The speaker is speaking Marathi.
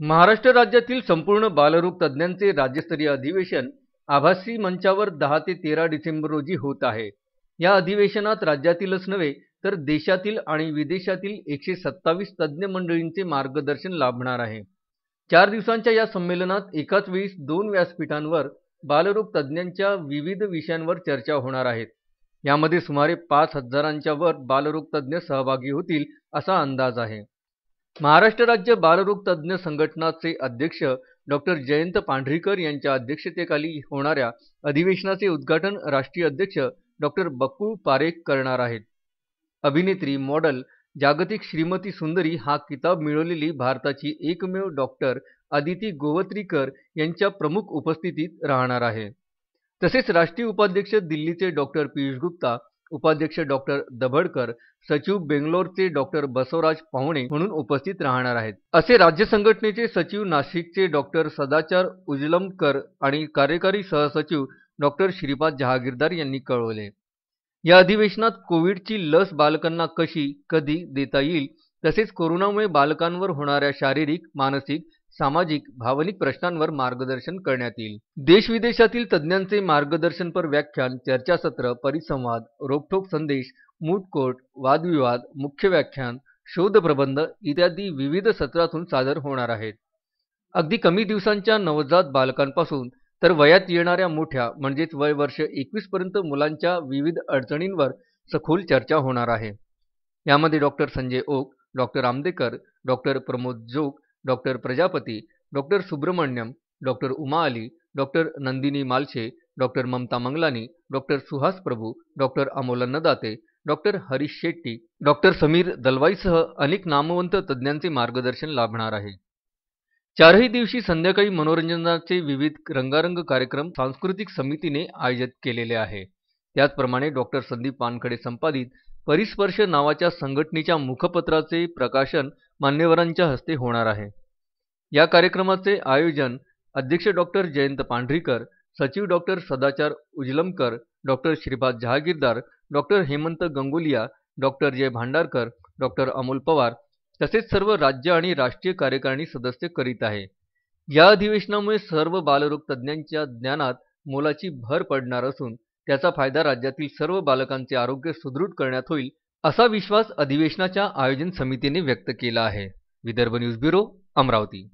महाराष्ट्र राज्यातील संपूर्ण बालरोग तज्ज्ञांचे राज्यस्तरीय अधिवेशन आभासी मंचावर दहा ते तेरा डिसेंबर रोजी होत आहे या अधिवेशनात राज्यातीलच नव्हे तर देशातील आणि विदेशातील एकशे सत्तावीस तज्ज्ञ मंडळींचे मार्गदर्शन लाभणार आहे चार दिवसांच्या या संमेलनात एकाच वेळी दोन व्यासपीठांवर बालरोग तज्ज्ञांच्या विविध विषयांवर चर्चा होणार आहेत यामध्ये सुमारे पाच हजारांच्या वर बालरोग सहभागी होतील असा अंदाज आहे महाराष्ट्र राज्य बालरोग संघटनाचे अध्यक्ष डॉक्टर जयंत पांढरीकर यांच्या अध्यक्षतेखाली होणाऱ्या अधिवेशनाचे उद्घाटन राष्ट्रीय अध्यक्ष डॉक्टर बक्कू पारेख करणार आहेत अभिनेत्री मॉडल जागतिक श्रीमती सुंदरी हा किताब मिळवलेली भारताची एकमेव डॉक्टर आदिती गोवत्रीकर यांच्या प्रमुख उपस्थितीत राहणार आहे तसेच राष्ट्रीय उपाध्यक्ष दिल्लीचे डॉक्टर पियुष गुप्ता उपाध्यक्ष डॉक्टर दभडकर सचिव बेंगलोरचे डॉक्टर बसवराज पाहुणे म्हणून उपस्थित राहणार आहेत असे राज्य संघटनेचे सचिव नाशिकचे डॉक्टर सदाचार उजलमकर आणि कार्यकारी सहसचिव डॉक्टर श्रीपाद जहागीरदार यांनी कळवले या अधिवेशनात कोविडची लस बालकांना कशी कधी देता येईल तसेच कोरोनामुळे बालकांवर होणाऱ्या शारीरिक मानसिक सामाजिक भावनिक प्रश्नांवर मार्गदर्शन करण्यात येईल देशविदेशातील तज्ज्ञांचे मार्गदर्शनपर व्याख्यान चर्चासत्र परिसंवाद रोखोक संदेश मूटकोट वादविवाद मुख्य व्याख्यान शोध प्रबंध इत्यादी विविध सत्रातून सादर होणार आहेत अगदी कमी दिवसांच्या नवजात बालकांपासून तर वयात येणाऱ्या मोठ्या म्हणजेच वय वर्ष पर्यंत मुलांच्या विविध अडचणींवर सखोल चर्चा होणार आहे यामध्ये doctor Sanjay Oak doctor Ambekar doctor Pramod Jog doctor Prajapati doctor Subramaniam doctor Uma Ali doctor Nandini Malshe doctor Mamta Mangalani doctor Suhas Prabhu doctor Amol Nadate doctor Harish Shetty doctor Sameer दलवाईसह अनेक नामवंत तज्ज्ञांचे मार्गदर्शन लाभणार आहे चारही दिवशी संध्याकाळी मनोरंजनाचे विविध रंगारंग कार्यक्रम सांस्कृतिक समितीने आयोजित केलेले आहे त्याचप्रमाणे डॉक्टर संदीप पानखडे संपादित परिस्पर्श नावाच्या संघटनेच्या मुखपत्राचे प्रकाशन मान्यवरांच्या हस्ते होणार आहे या कार्यक्रमाचे आयोजन अध्यक्ष डॉक्टर जयंत पांढरीकर सचिव doctor Sadachar Ujalamkar doctor Shripad Jahagirdar doctor Hemant Gangulia doctor Jay Bhandarkar doctor Amol Pawar तसेच सर्व राज्य आणि राष्ट्रीय कार्यकारिणी सदस्य करीत आहे या अधिवेशनामुळे सर्व बालरोग तज्ज्ञांच्या ज्ञानात मोलाची भर पडणार असून त्याचा फायदा राज्यातील सर्व बालकांचे आरोग्य सुदृढ करण्यात होईल असा विश्वास अधिवेशनाच्या आयोजन समितीने व्यक्त केला आहे विदर्भ न्यूज ब्युरो अमरावती